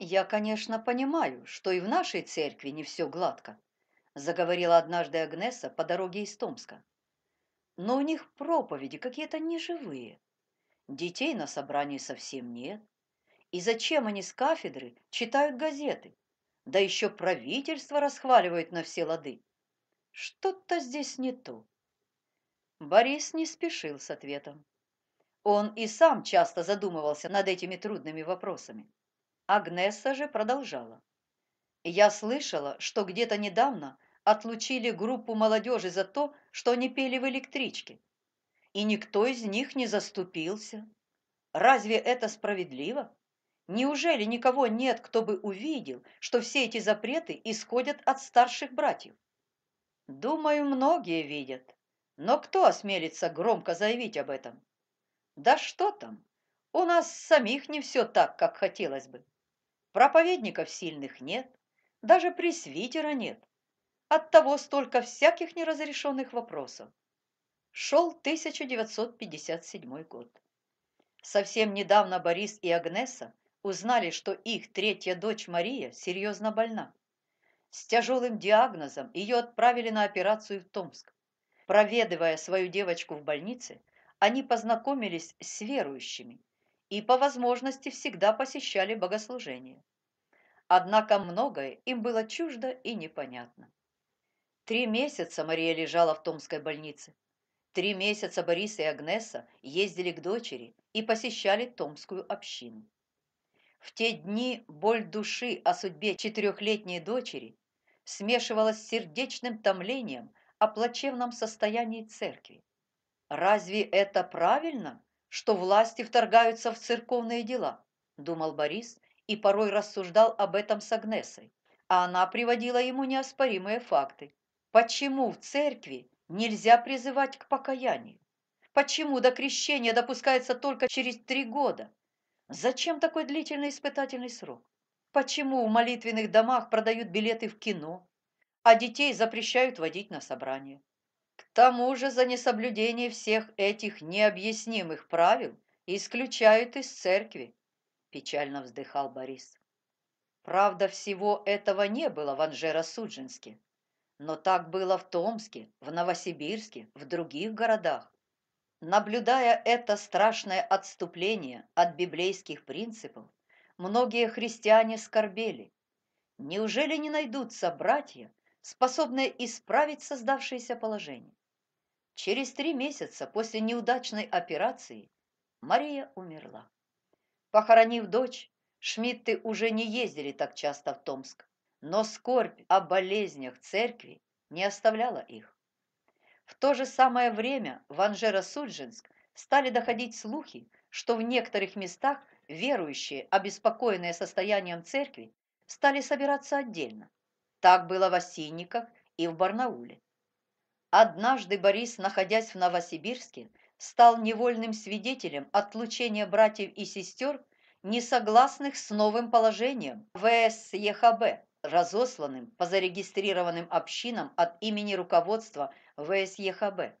«Я, конечно, понимаю, что и в нашей церкви не все гладко», заговорила однажды Агнеса по дороге из Томска. «Но у них проповеди какие-то неживые. Детей на собрании совсем нет. И зачем они с кафедры читают газеты? Да еще правительство расхваливает на все лады. Что-то здесь не то». Борис не спешил с ответом. Он и сам часто задумывался над этими трудными вопросами. Агнеса же продолжала. «Я слышала, что где-то недавно отлучили группу молодежи за то, что они пели в электричке. И никто из них не заступился. Разве это справедливо? Неужели никого нет, кто бы увидел, что все эти запреты исходят от старших братьев? Думаю, многие видят. Но кто осмелится громко заявить об этом? Да что там? У нас самих не все так, как хотелось бы. Проповедников сильных нет, даже пресвитера нет. Оттого столько всяких неразрешенных вопросов. Шел 1957 год. Совсем недавно Борис и Агнеса узнали, что их третья дочь Мария серьезно больна. С тяжелым диагнозом ее отправили на операцию в Томск. Проведывая свою девочку в больнице, они познакомились с верующими и по возможности всегда посещали богослужения. Однако многое им было чуждо и непонятно. Три месяца Мария лежала в Томской больнице. Три месяца Борис и Агнеса ездили к дочери и посещали Томскую общину. В те дни боль души о судьбе четырехлетней дочери смешивалась с сердечным томлением о плачевном состоянии церкви. Разве это правильно? что власти вторгаются в церковные дела, думал Борис и порой рассуждал об этом с Агнесой, а она приводила ему неоспоримые факты. Почему в церкви нельзя призывать к покаянию? Почему до крещения допускается только через три года? Зачем такой длительный испытательный срок? Почему в молитвенных домах продают билеты в кино, а детей запрещают водить на собрание? К тому же за несоблюдение всех этих необъяснимых правил исключают из церкви, печально вздыхал Борис. Правда, всего этого не было в Анжеро-Судженске, но так было в Томске, в Новосибирске, в других городах. Наблюдая это страшное отступление от библейских принципов, многие христиане скорбели. Неужели не найдутся братья, способная исправить создавшееся положение. Через три месяца после неудачной операции Мария умерла. Похоронив дочь, Шмидты уже не ездили так часто в Томск, но скорбь о болезнях церкви не оставляла их. В то же самое время в Анжеро-Судженск стали доходить слухи, что в некоторых местах верующие, обеспокоенные состоянием церкви, стали собираться отдельно. Так было в Осинниках и в Барнауле. Однажды Борис, находясь в Новосибирске, стал невольным свидетелем отлучения братьев и сестер, несогласных с новым положением ВСЕХБ, разосланным по зарегистрированным общинам от имени руководства ВСЕХБ.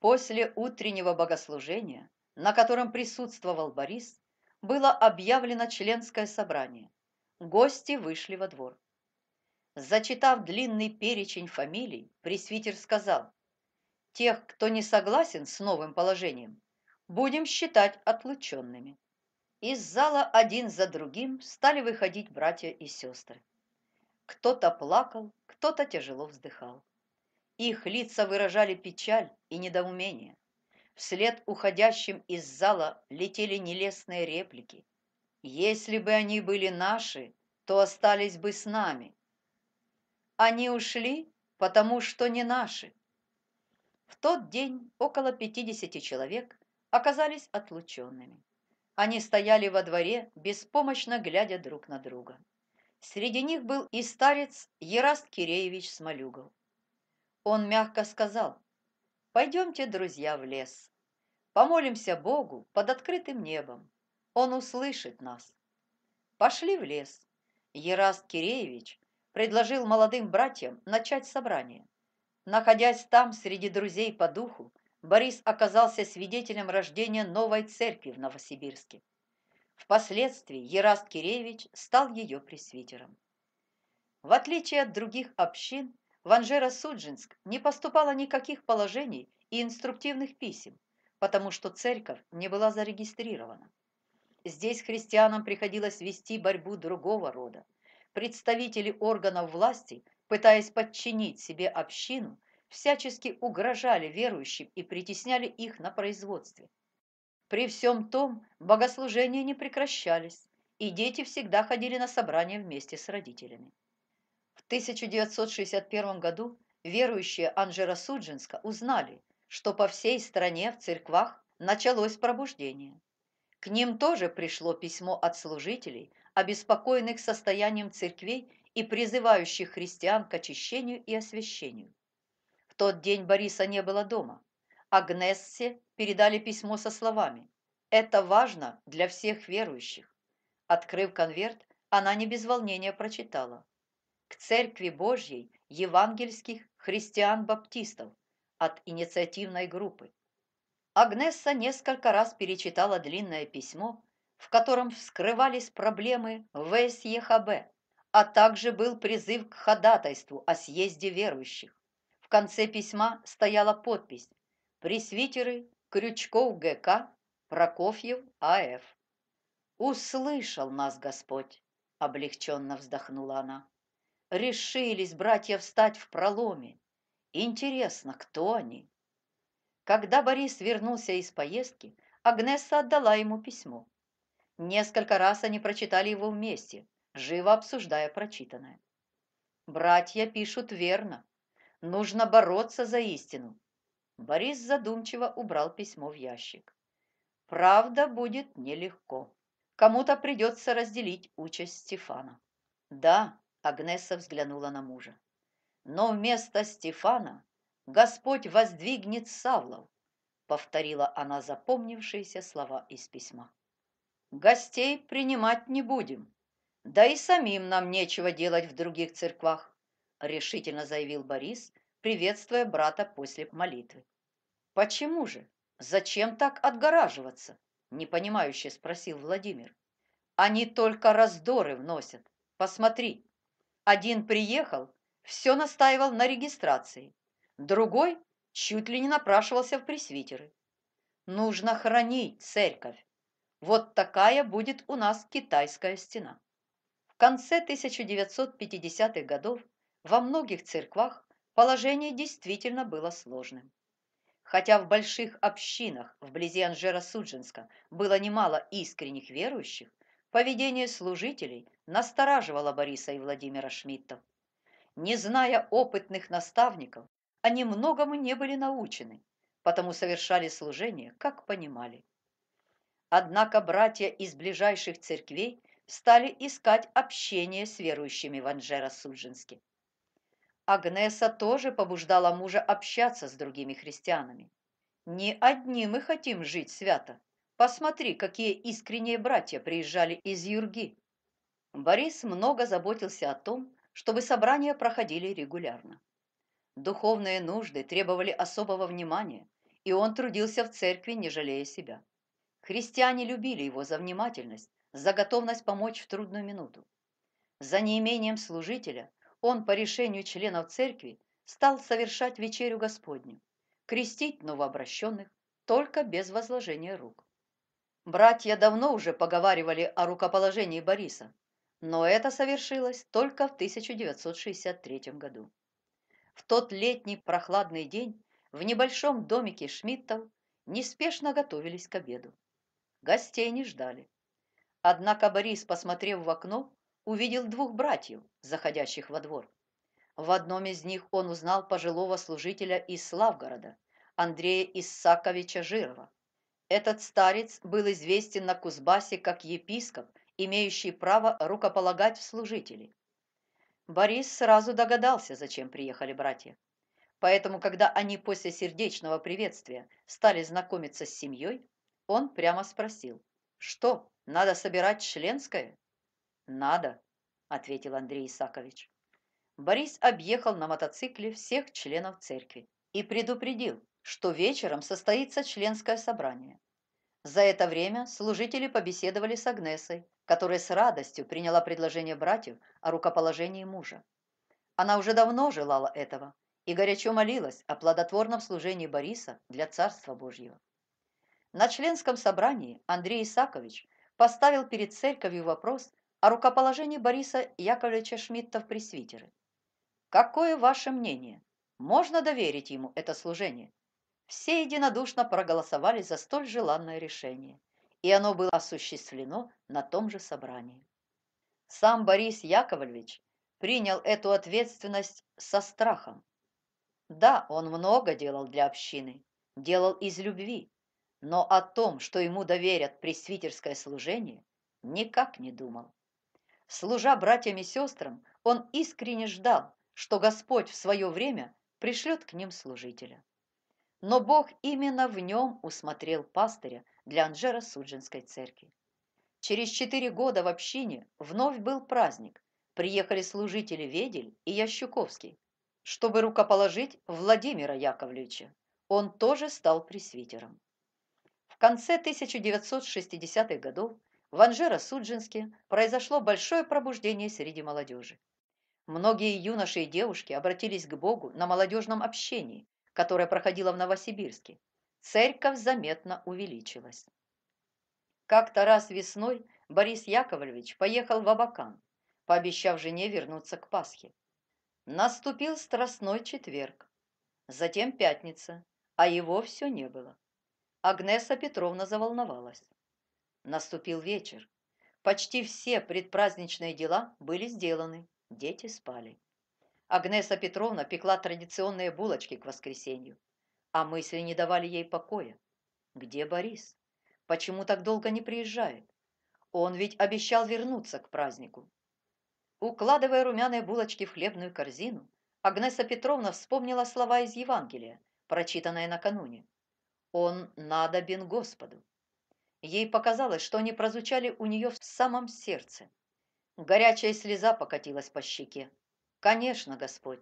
После утреннего богослужения, на котором присутствовал Борис, было объявлено членское собрание. Гости вышли во двор. Зачитав длинный перечень фамилий, пресвитер сказал, «Тех, кто не согласен с новым положением, будем считать отлученными». Из зала один за другим стали выходить братья и сестры. Кто-то плакал, кто-то тяжело вздыхал. Их лица выражали печаль и недоумение. Вслед уходящим из зала летели нелестные реплики. «Если бы они были наши, то остались бы с нами», они ушли, потому что не наши. В тот день около 50 человек оказались отлученными. Они стояли во дворе, беспомощно глядя друг на друга. Среди них был и старец Ераст Киреевич Смолюгов. Он мягко сказал, «Пойдемте, друзья, в лес. Помолимся Богу под открытым небом. Он услышит нас». Пошли в лес. Ераст Киреевич предложил молодым братьям начать собрание. Находясь там среди друзей по духу, Борис оказался свидетелем рождения новой церкви в Новосибирске. Впоследствии Ераст Киревич стал ее пресвитером. В отличие от других общин, в Анжеро-Суджинск не поступало никаких положений и инструктивных писем, потому что церковь не была зарегистрирована. Здесь христианам приходилось вести борьбу другого рода представители органов власти, пытаясь подчинить себе общину, всячески угрожали верующим и притесняли их на производстве. При всем том богослужения не прекращались, и дети всегда ходили на собрания вместе с родителями. В 1961 году верующие Анжера Суджинска узнали, что по всей стране в церквах началось пробуждение. К ним тоже пришло письмо от служителей, обеспокоенных состоянием церквей и призывающих христиан к очищению и освящению. В тот день Бориса не было дома. Агнессе передали письмо со словами «Это важно для всех верующих». Открыв конверт, она не без волнения прочитала «К Церкви Божьей евангельских христиан-баптистов от инициативной группы». Агнесса несколько раз перечитала длинное письмо в котором вскрывались проблемы ВСЕХБ, а также был призыв к ходатайству о съезде верующих. В конце письма стояла подпись «Пресвитеры Крючков ГК, Прокофьев А.Ф». «Услышал нас Господь!» — облегченно вздохнула она. «Решились братья встать в проломе. Интересно, кто они?» Когда Борис вернулся из поездки, Агнеса отдала ему письмо. Несколько раз они прочитали его вместе, живо обсуждая прочитанное. «Братья пишут верно. Нужно бороться за истину». Борис задумчиво убрал письмо в ящик. «Правда будет нелегко. Кому-то придется разделить участь Стефана». «Да», — Агнеса взглянула на мужа. «Но вместо Стефана Господь воздвигнет Савлов», — повторила она запомнившиеся слова из письма гостей принимать не будем. Да и самим нам нечего делать в других церквах, решительно заявил Борис, приветствуя брата после молитвы. Почему же? Зачем так отгораживаться? непонимающе спросил Владимир. Они только раздоры вносят. Посмотри. Один приехал, все настаивал на регистрации. Другой чуть ли не напрашивался в пресвитеры. Нужно хранить церковь, вот такая будет у нас китайская стена. В конце 1950-х годов во многих церквах положение действительно было сложным. Хотя в больших общинах вблизи Анжера-Судженска было немало искренних верующих, поведение служителей настораживало Бориса и Владимира Шмидта. Не зная опытных наставников, они многому не были научены, потому совершали служение, как понимали. Однако братья из ближайших церквей стали искать общение с верующими в Анжеро-Судженске. Агнеса тоже побуждала мужа общаться с другими христианами. «Не одни мы хотим жить свято. Посмотри, какие искренние братья приезжали из Юрги». Борис много заботился о том, чтобы собрания проходили регулярно. Духовные нужды требовали особого внимания, и он трудился в церкви, не жалея себя. Христиане любили его за внимательность, за готовность помочь в трудную минуту. За неимением служителя он по решению членов церкви стал совершать вечерю Господню, крестить новообращенных только без возложения рук. Братья давно уже поговаривали о рукоположении Бориса, но это совершилось только в 1963 году. В тот летний прохладный день в небольшом домике Шмидтов неспешно готовились к обеду. Гостей не ждали. Однако Борис, посмотрев в окно, увидел двух братьев, заходящих во двор. В одном из них он узнал пожилого служителя из Славгорода, Андрея Исаковича Жирова. Этот старец был известен на Кузбассе как епископ, имеющий право рукополагать в служителей. Борис сразу догадался, зачем приехали братья. Поэтому, когда они после сердечного приветствия стали знакомиться с семьей, он прямо спросил, что, надо собирать членское? Надо, ответил Андрей Исакович. Борис объехал на мотоцикле всех членов церкви и предупредил, что вечером состоится членское собрание. За это время служители побеседовали с Агнесой, которая с радостью приняла предложение братьев о рукоположении мужа. Она уже давно желала этого и горячо молилась о плодотворном служении Бориса для Царства Божьего. На членском собрании Андрей Исакович поставил перед церковью вопрос о рукоположении Бориса Яковлевича Шмидта в пресвитеры. Какое ваше мнение? Можно доверить ему это служение? Все единодушно проголосовали за столь желанное решение, и оно было осуществлено на том же собрании. Сам Борис Яковлевич принял эту ответственность со страхом. Да, он много делал для общины, делал из любви, но о том, что ему доверят пресвитерское служение, никак не думал. Служа братьям и сестрам, он искренне ждал, что Господь в свое время пришлет к ним служителя. Но Бог именно в нем усмотрел пастыря для Анжера Суджинской церкви. Через четыре года в общине вновь был праздник. Приехали служители Ведель и Ящуковский, чтобы рукоположить Владимира Яковлевича. Он тоже стал пресвитером конце 1960-х годов в Анжеро-Суджинске произошло большое пробуждение среди молодежи. Многие юноши и девушки обратились к Богу на молодежном общении, которое проходило в Новосибирске. Церковь заметно увеличилась. Как-то раз весной Борис Яковлевич поехал в Абакан, пообещав жене вернуться к Пасхе. Наступил страстной четверг, затем пятница, а его все не было. Агнеса Петровна заволновалась. Наступил вечер. Почти все предпраздничные дела были сделаны. Дети спали. Агнеса Петровна пекла традиционные булочки к воскресенью. А мысли не давали ей покоя. Где Борис? Почему так долго не приезжает? Он ведь обещал вернуться к празднику. Укладывая румяные булочки в хлебную корзину, Агнеса Петровна вспомнила слова из Евангелия, прочитанные накануне. Он надобен Господу. Ей показалось, что они прозвучали у нее в самом сердце. Горячая слеза покатилась по щеке. «Конечно, Господь,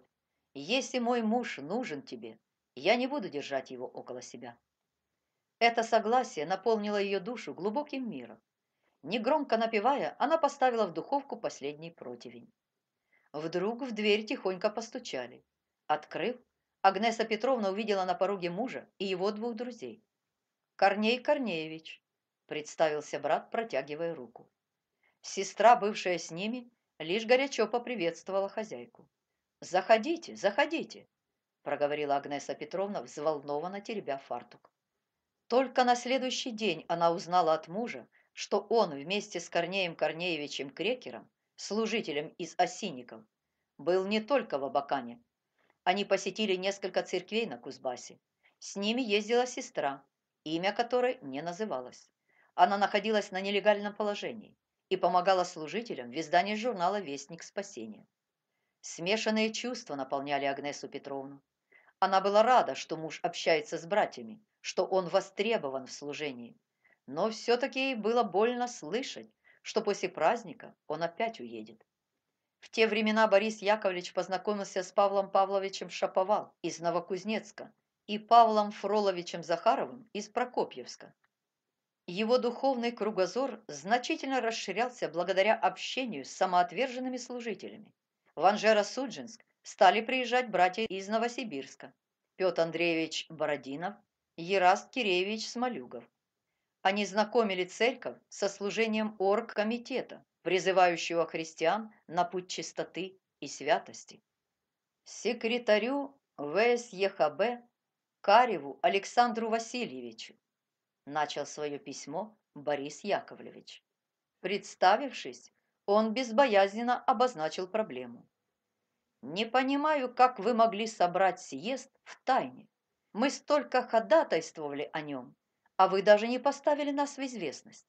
если мой муж нужен тебе, я не буду держать его около себя». Это согласие наполнило ее душу глубоким миром. Негромко напевая, она поставила в духовку последний противень. Вдруг в дверь тихонько постучали. Открыв, Агнеса Петровна увидела на пороге мужа и его двух друзей. «Корней Корнеевич», – представился брат, протягивая руку. Сестра, бывшая с ними, лишь горячо поприветствовала хозяйку. «Заходите, заходите», – проговорила Агнеса Петровна, взволнованно теребя фартук. Только на следующий день она узнала от мужа, что он вместе с Корнеем Корнеевичем Крекером, служителем из Осинников, был не только в Абакане, они посетили несколько церквей на Кузбассе. С ними ездила сестра, имя которой не называлось. Она находилась на нелегальном положении и помогала служителям в издании журнала «Вестник спасения». Смешанные чувства наполняли Агнесу Петровну. Она была рада, что муж общается с братьями, что он востребован в служении. Но все-таки ей было больно слышать, что после праздника он опять уедет. В те времена Борис Яковлевич познакомился с Павлом Павловичем Шаповал из Новокузнецка и Павлом Фроловичем Захаровым из Прокопьевска. Его духовный кругозор значительно расширялся благодаря общению с самоотверженными служителями. В Анжеро-Суджинск стали приезжать братья из Новосибирска Петр Андреевич Бородинов, Ераст Киреевич Смолюгов. Они знакомили церковь со служением оргкомитета, призывающего христиан на путь чистоты и святости. Секретарю ВСЕХБ Кареву Александру Васильевичу начал свое письмо Борис Яковлевич. Представившись, он безбоязненно обозначил проблему. «Не понимаю, как вы могли собрать съезд в тайне. Мы столько ходатайствовали о нем, а вы даже не поставили нас в известность.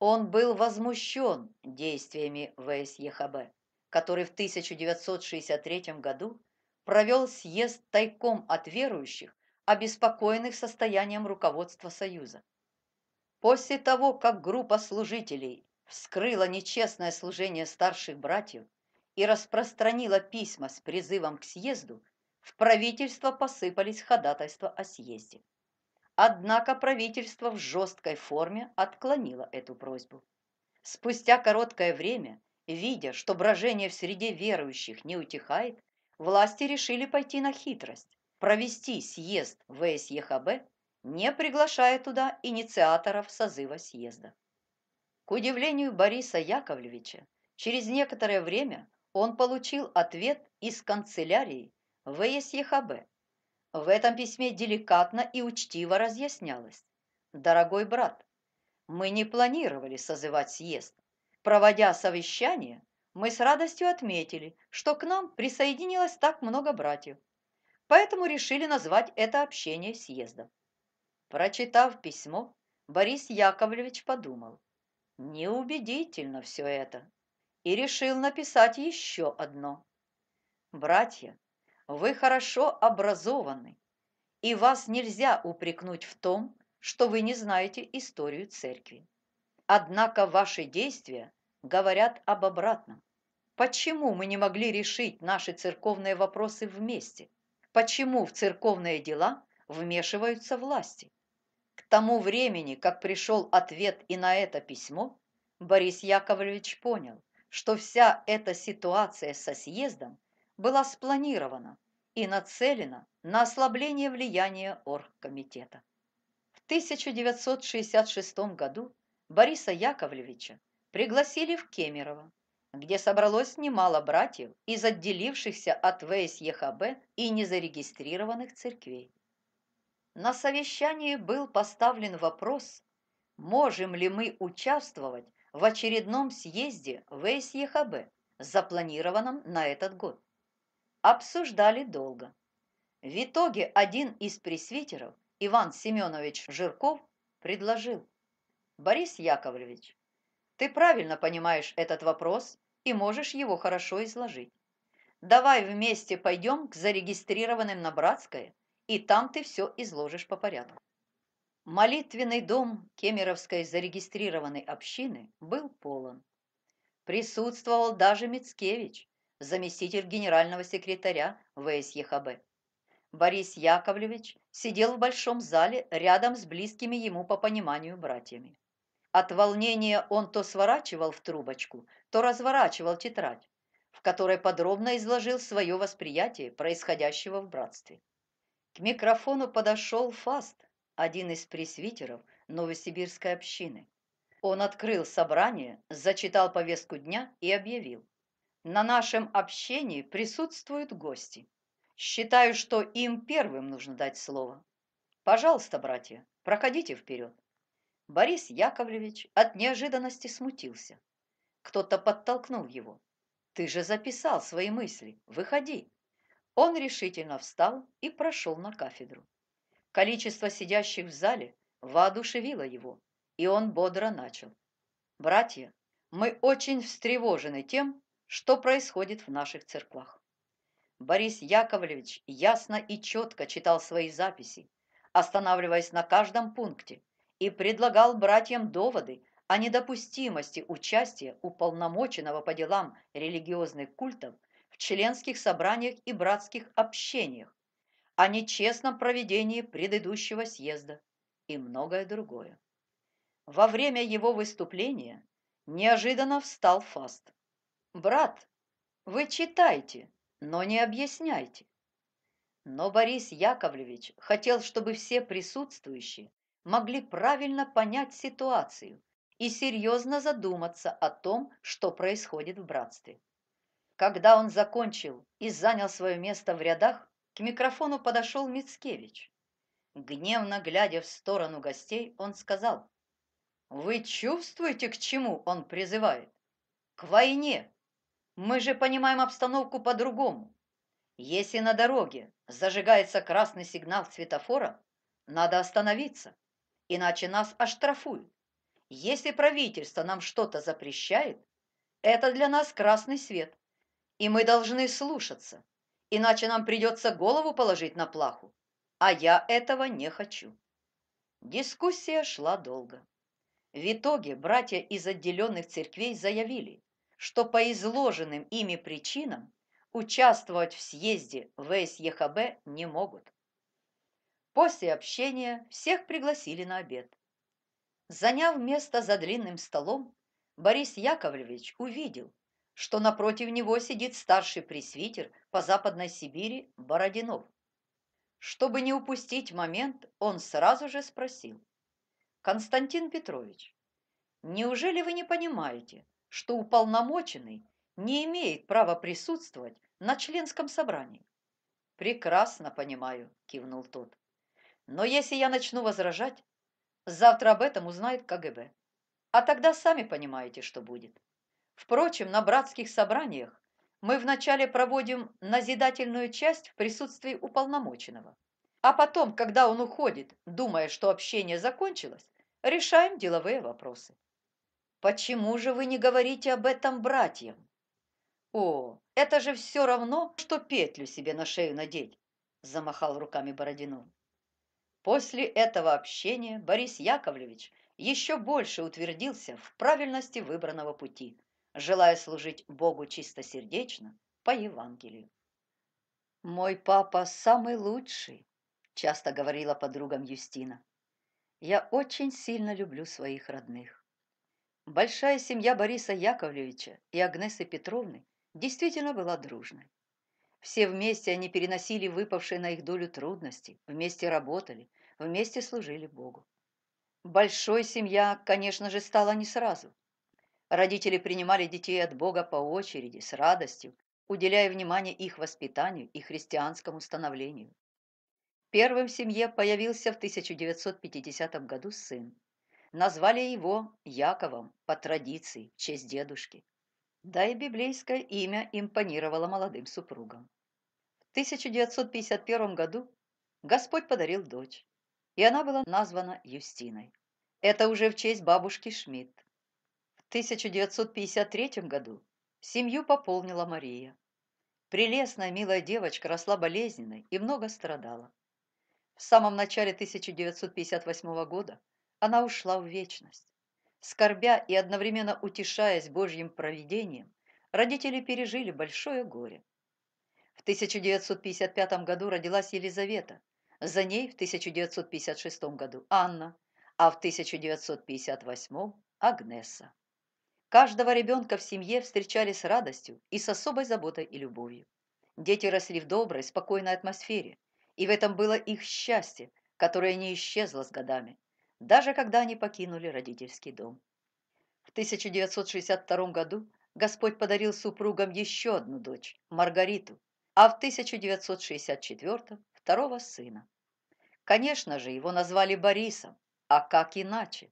Он был возмущен действиями ВСЕХБ, который в 1963 году провел съезд тайком от верующих, обеспокоенных состоянием руководства Союза. После того, как группа служителей вскрыла нечестное служение старших братьев и распространила письма с призывом к съезду, в правительство посыпались ходатайства о съезде. Однако правительство в жесткой форме отклонило эту просьбу. Спустя короткое время, видя, что брожение в среде верующих не утихает, власти решили пойти на хитрость, провести съезд ВСЕХБ, не приглашая туда инициаторов созыва съезда. К удивлению Бориса Яковлевича, через некоторое время он получил ответ из канцелярии ВСЕХБ в этом письме деликатно и учтиво разъяснялось. «Дорогой брат, мы не планировали созывать съезд. Проводя совещание, мы с радостью отметили, что к нам присоединилось так много братьев, поэтому решили назвать это общение съездом». Прочитав письмо, Борис Яковлевич подумал, неубедительно все это, и решил написать еще одно. «Братья, вы хорошо образованы, и вас нельзя упрекнуть в том, что вы не знаете историю церкви. Однако ваши действия говорят об обратном. Почему мы не могли решить наши церковные вопросы вместе? Почему в церковные дела вмешиваются власти? К тому времени, как пришел ответ и на это письмо, Борис Яковлевич понял, что вся эта ситуация со съездом была спланирована и нацелена на ослабление влияния Оргкомитета. В 1966 году Бориса Яковлевича пригласили в Кемерово, где собралось немало братьев из отделившихся от ВСЕХБ и незарегистрированных церквей. На совещании был поставлен вопрос, можем ли мы участвовать в очередном съезде ВСЕХБ, запланированном на этот год обсуждали долго. В итоге один из пресвитеров, Иван Семенович Жирков, предложил. «Борис Яковлевич, ты правильно понимаешь этот вопрос и можешь его хорошо изложить. Давай вместе пойдем к зарегистрированным на Братское, и там ты все изложишь по порядку». Молитвенный дом Кемеровской зарегистрированной общины был полон. Присутствовал даже Мицкевич, заместитель генерального секретаря ВСЕХБ. Борис Яковлевич сидел в большом зале рядом с близкими ему по пониманию братьями. От волнения он то сворачивал в трубочку, то разворачивал тетрадь, в которой подробно изложил свое восприятие происходящего в братстве. К микрофону подошел Фаст, один из пресвитеров новосибирской общины. Он открыл собрание, зачитал повестку дня и объявил. На нашем общении присутствуют гости. Считаю, что им первым нужно дать слово. Пожалуйста, братья, проходите вперед. Борис Яковлевич от неожиданности смутился. Кто-то подтолкнул его. Ты же записал свои мысли, выходи. Он решительно встал и прошел на кафедру. Количество сидящих в зале воодушевило его, и он бодро начал. «Братья, мы очень встревожены тем, что происходит в наших церквах. Борис Яковлевич ясно и четко читал свои записи, останавливаясь на каждом пункте, и предлагал братьям доводы о недопустимости участия уполномоченного по делам религиозных культов в членских собраниях и братских общениях, о нечестном проведении предыдущего съезда и многое другое. Во время его выступления неожиданно встал фаст. Брат, вы читайте, но не объясняйте. Но Борис Яковлевич хотел, чтобы все присутствующие могли правильно понять ситуацию и серьезно задуматься о том, что происходит в братстве. Когда он закончил и занял свое место в рядах, к микрофону подошел Мицкевич. Гневно глядя в сторону гостей, он сказал, «Вы чувствуете, к чему он призывает? К войне!» Мы же понимаем обстановку по-другому. Если на дороге зажигается красный сигнал светофора, надо остановиться, иначе нас оштрафуют. Если правительство нам что-то запрещает, это для нас красный свет, и мы должны слушаться, иначе нам придется голову положить на плаху, а я этого не хочу. Дискуссия шла долго. В итоге братья из отделенных церквей заявили, что по изложенным ими причинам участвовать в съезде ВСЕХБ не могут. После общения всех пригласили на обед. Заняв место за длинным столом, Борис Яковлевич увидел, что напротив него сидит старший пресвитер по Западной Сибири Бородинов. Чтобы не упустить момент, он сразу же спросил. «Константин Петрович, неужели вы не понимаете, что уполномоченный не имеет права присутствовать на членском собрании. «Прекрасно понимаю», – кивнул тот. «Но если я начну возражать, завтра об этом узнает КГБ. А тогда сами понимаете, что будет. Впрочем, на братских собраниях мы вначале проводим назидательную часть в присутствии уполномоченного. А потом, когда он уходит, думая, что общение закончилось, решаем деловые вопросы. Почему же вы не говорите об этом братьям? О, это же все равно, что петлю себе на шею надеть, замахал руками Бородину. После этого общения Борис Яковлевич еще больше утвердился в правильности выбранного пути, желая служить Богу чистосердечно по Евангелию. «Мой папа самый лучший», – часто говорила подругам Юстина. «Я очень сильно люблю своих родных. Большая семья Бориса Яковлевича и Агнесы Петровны действительно была дружной. Все вместе они переносили выпавшие на их долю трудности, вместе работали, вместе служили Богу. Большой семья, конечно же, стала не сразу. Родители принимали детей от Бога по очереди, с радостью, уделяя внимание их воспитанию и христианскому становлению. Первым в семье появился в 1950 году сын, Назвали его Яковом по традиции, в честь дедушки. Да и библейское имя импонировало молодым супругам. В 1951 году Господь подарил дочь, и она была названа Юстиной. Это уже в честь бабушки Шмидт. В 1953 году семью пополнила Мария. Прелестная, милая девочка росла болезненной и много страдала. В самом начале 1958 года она ушла в вечность. Скорбя и одновременно утешаясь Божьим провидением, родители пережили большое горе. В 1955 году родилась Елизавета, за ней в 1956 году Анна, а в 1958 Агнеса. Каждого ребенка в семье встречали с радостью и с особой заботой и любовью. Дети росли в доброй, спокойной атмосфере, и в этом было их счастье, которое не исчезло с годами, даже когда они покинули родительский дом. В 1962 году Господь подарил супругам еще одну дочь, Маргариту, а в 1964 – второго сына. Конечно же, его назвали Борисом, а как иначе?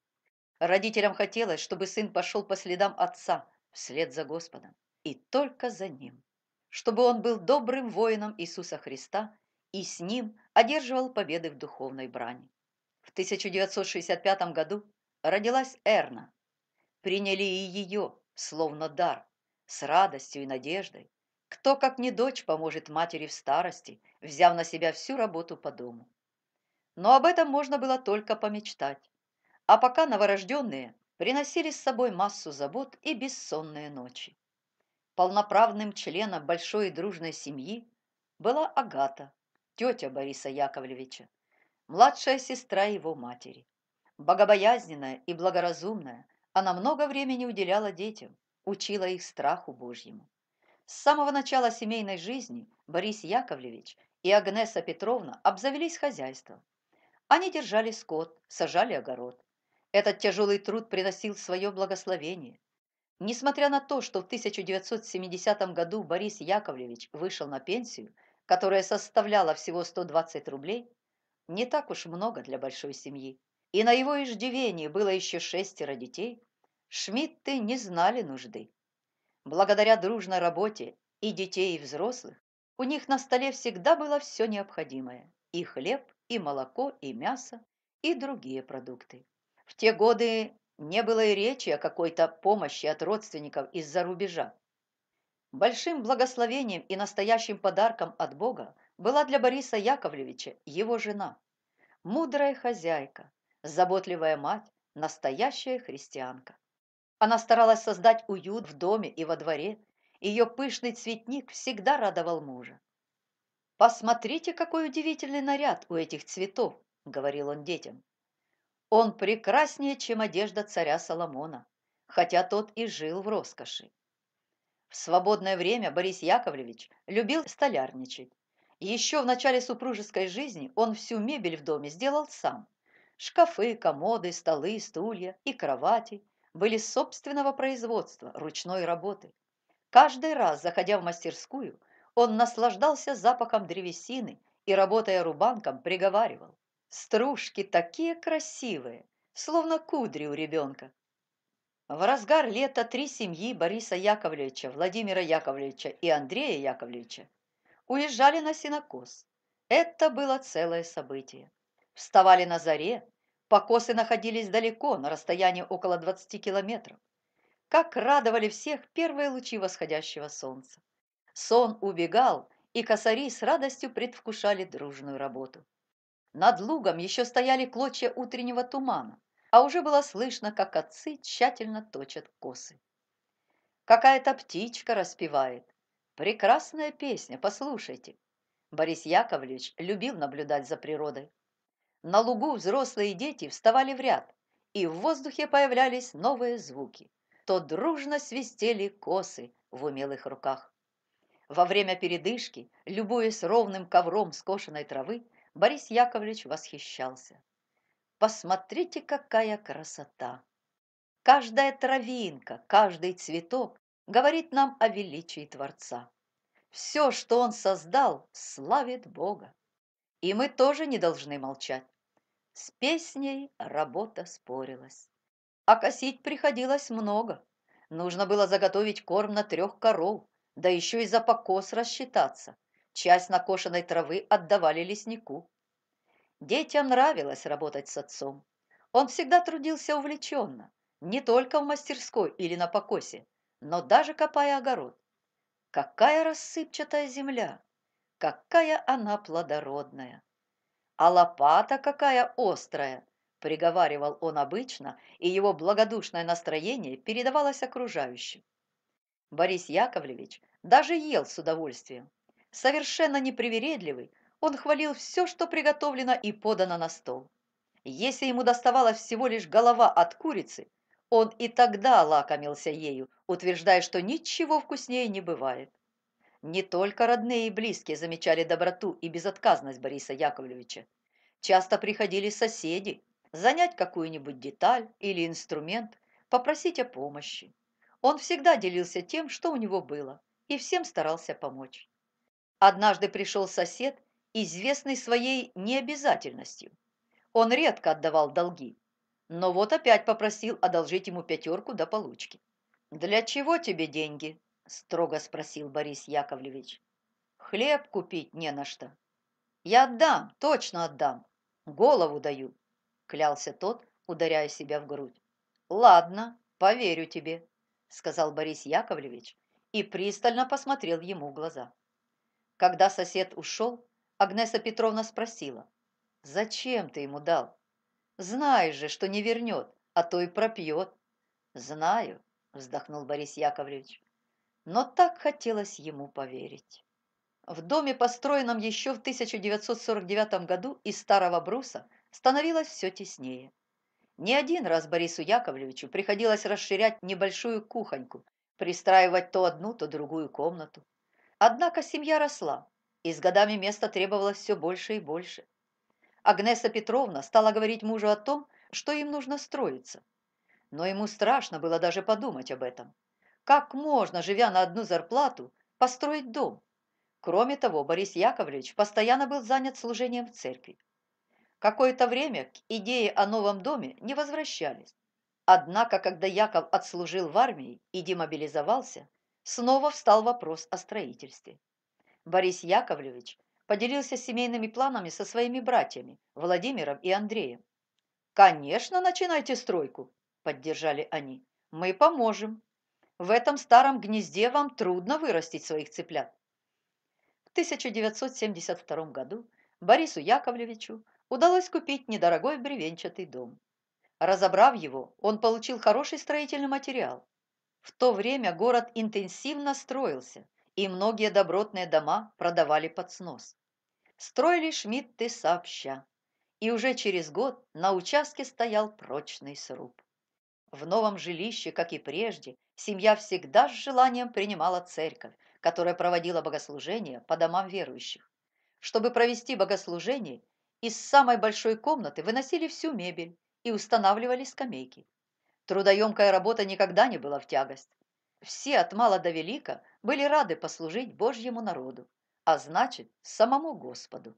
Родителям хотелось, чтобы сын пошел по следам отца, вслед за Господом, и только за ним. Чтобы он был добрым воином Иисуса Христа и с ним одерживал победы в духовной брани. В 1965 году родилась Эрна. Приняли и ее, словно дар, с радостью и надеждой. Кто, как не дочь, поможет матери в старости, взяв на себя всю работу по дому. Но об этом можно было только помечтать. А пока новорожденные приносили с собой массу забот и бессонные ночи. Полноправным членом большой и дружной семьи была Агата, тетя Бориса Яковлевича младшая сестра его матери. Богобоязненная и благоразумная, она много времени уделяла детям, учила их страху Божьему. С самого начала семейной жизни Борис Яковлевич и Агнеса Петровна обзавелись хозяйством. Они держали скот, сажали огород. Этот тяжелый труд приносил свое благословение. Несмотря на то, что в 1970 году Борис Яковлевич вышел на пенсию, которая составляла всего 120 рублей, не так уж много для большой семьи. И на его иждивении было еще шестеро детей. Шмидты не знали нужды. Благодаря дружной работе и детей, и взрослых, у них на столе всегда было все необходимое. И хлеб, и молоко, и мясо, и другие продукты. В те годы не было и речи о какой-то помощи от родственников из-за рубежа. Большим благословением и настоящим подарком от Бога была для Бориса Яковлевича его жена, мудрая хозяйка, заботливая мать, настоящая христианка. Она старалась создать уют в доме и во дворе, ее пышный цветник всегда радовал мужа. «Посмотрите, какой удивительный наряд у этих цветов!» – говорил он детям. «Он прекраснее, чем одежда царя Соломона, хотя тот и жил в роскоши». В свободное время Борис Яковлевич любил столярничать, еще в начале супружеской жизни он всю мебель в доме сделал сам. Шкафы, комоды, столы, стулья и кровати были собственного производства, ручной работы. Каждый раз, заходя в мастерскую, он наслаждался запахом древесины и, работая рубанком, приговаривал. «Стружки такие красивые, словно кудри у ребенка». В разгар лета три семьи Бориса Яковлевича, Владимира Яковлевича и Андрея Яковлевича уезжали на синокос. Это было целое событие. Вставали на заре, покосы находились далеко, на расстоянии около 20 километров. Как радовали всех первые лучи восходящего солнца. Сон убегал, и косари с радостью предвкушали дружную работу. Над лугом еще стояли клочья утреннего тумана, а уже было слышно, как отцы тщательно точат косы. Какая-то птичка распевает, Прекрасная песня, послушайте. Борис Яковлевич любил наблюдать за природой. На лугу взрослые дети вставали в ряд, и в воздухе появлялись новые звуки. То дружно свистели косы в умелых руках. Во время передышки, любуясь ровным ковром скошенной травы, Борис Яковлевич восхищался. «Посмотрите, какая красота! Каждая травинка, каждый цветок говорит нам о величии Творца. Все, что Он создал, славит Бога. И мы тоже не должны молчать. С песней работа спорилась. А косить приходилось много. Нужно было заготовить корм на трех коров, да еще и за покос рассчитаться. Часть накошенной травы отдавали леснику. Детям нравилось работать с отцом. Он всегда трудился увлеченно, не только в мастерской или на покосе, но даже копая огород, какая рассыпчатая земля, какая она плодородная. А лопата какая острая, приговаривал он обычно, и его благодушное настроение передавалось окружающим. Борис Яковлевич даже ел с удовольствием. Совершенно непривередливый, он хвалил все, что приготовлено и подано на стол. Если ему доставалась всего лишь голова от курицы, он и тогда лакомился ею, утверждая, что ничего вкуснее не бывает. Не только родные и близкие замечали доброту и безотказность Бориса Яковлевича. Часто приходили соседи занять какую-нибудь деталь или инструмент, попросить о помощи. Он всегда делился тем, что у него было, и всем старался помочь. Однажды пришел сосед, известный своей необязательностью. Он редко отдавал долги, но вот опять попросил одолжить ему пятерку до получки. «Для чего тебе деньги?» – строго спросил Борис Яковлевич. «Хлеб купить не на что». «Я отдам, точно отдам. Голову даю», – клялся тот, ударяя себя в грудь. «Ладно, поверю тебе», – сказал Борис Яковлевич и пристально посмотрел ему в глаза. Когда сосед ушел, Агнеса Петровна спросила, «Зачем ты ему дал?» Знай же, что не вернет, а то и пропьет. Знаю, вздохнул Борис Яковлевич. Но так хотелось ему поверить. В доме, построенном еще в 1949 году из старого бруса, становилось все теснее. Не один раз Борису Яковлевичу приходилось расширять небольшую кухоньку, пристраивать то одну, то другую комнату. Однако семья росла, и с годами места требовалось все больше и больше. Агнеса Петровна стала говорить мужу о том, что им нужно строиться. Но ему страшно было даже подумать об этом. Как можно, живя на одну зарплату, построить дом? Кроме того, Борис Яковлевич постоянно был занят служением в церкви. Какое-то время к идее о новом доме не возвращались. Однако, когда Яков отслужил в армии и демобилизовался, снова встал вопрос о строительстве. Борис Яковлевич поделился семейными планами со своими братьями Владимиром и Андреем. «Конечно, начинайте стройку!» – поддержали они. «Мы поможем. В этом старом гнезде вам трудно вырастить своих цыплят». В 1972 году Борису Яковлевичу удалось купить недорогой бревенчатый дом. Разобрав его, он получил хороший строительный материал. В то время город интенсивно строился, и многие добротные дома продавали под снос. Строили Шмидты сообща, и уже через год на участке стоял прочный сруб. В новом жилище, как и прежде, семья всегда с желанием принимала церковь, которая проводила богослужения по домам верующих. Чтобы провести богослужение, из самой большой комнаты выносили всю мебель и устанавливали скамейки. Трудоемкая работа никогда не была в тягость. Все от мала до велика были рады послужить Божьему народу, а значит, самому Господу.